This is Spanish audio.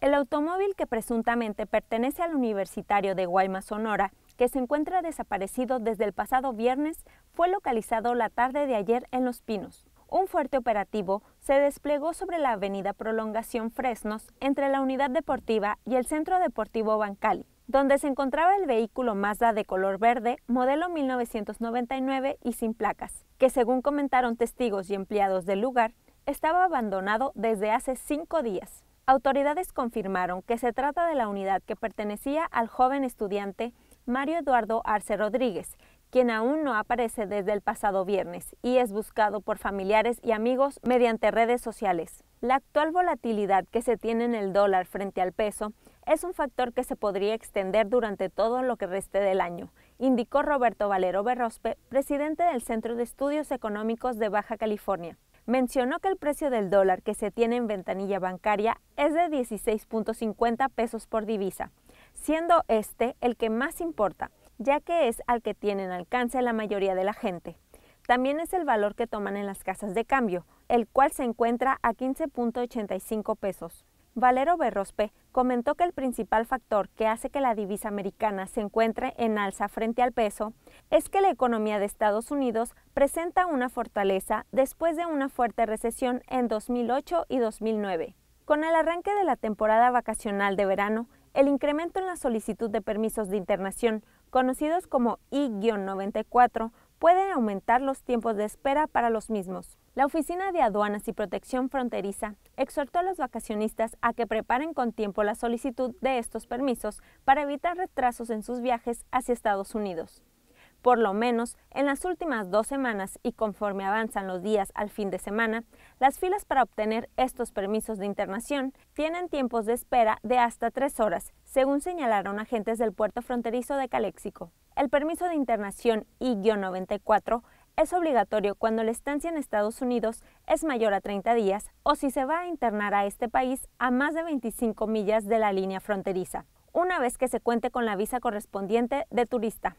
El automóvil que presuntamente pertenece al universitario de Guaymas, Sonora, que se encuentra desaparecido desde el pasado viernes, fue localizado la tarde de ayer en Los Pinos. Un fuerte operativo se desplegó sobre la avenida Prolongación Fresnos entre la unidad deportiva y el centro deportivo Bancali, donde se encontraba el vehículo Mazda de color verde, modelo 1999 y sin placas, que según comentaron testigos y empleados del lugar, estaba abandonado desde hace cinco días autoridades confirmaron que se trata de la unidad que pertenecía al joven estudiante Mario Eduardo Arce Rodríguez, quien aún no aparece desde el pasado viernes y es buscado por familiares y amigos mediante redes sociales. La actual volatilidad que se tiene en el dólar frente al peso es un factor que se podría extender durante todo lo que reste del año, indicó Roberto Valero Berrospe, presidente del Centro de Estudios Económicos de Baja California mencionó que el precio del dólar que se tiene en ventanilla bancaria es de 16.50 pesos por divisa, siendo este el que más importa, ya que es al que tienen alcance la mayoría de la gente. También es el valor que toman en las casas de cambio, el cual se encuentra a 15.85 pesos. Valero Berrospe comentó que el principal factor que hace que la divisa americana se encuentre en alza frente al peso es que la economía de Estados Unidos presenta una fortaleza después de una fuerte recesión en 2008 y 2009. Con el arranque de la temporada vacacional de verano, el incremento en la solicitud de permisos de internación, conocidos como I-94, pueden aumentar los tiempos de espera para los mismos. La Oficina de Aduanas y Protección Fronteriza exhortó a los vacacionistas a que preparen con tiempo la solicitud de estos permisos para evitar retrasos en sus viajes hacia Estados Unidos. Por lo menos, en las últimas dos semanas y conforme avanzan los días al fin de semana, las filas para obtener estos permisos de internación tienen tiempos de espera de hasta tres horas, según señalaron agentes del puerto fronterizo de Calexico. El permiso de internación I-94 es obligatorio cuando la estancia en Estados Unidos es mayor a 30 días o si se va a internar a este país a más de 25 millas de la línea fronteriza, una vez que se cuente con la visa correspondiente de turista.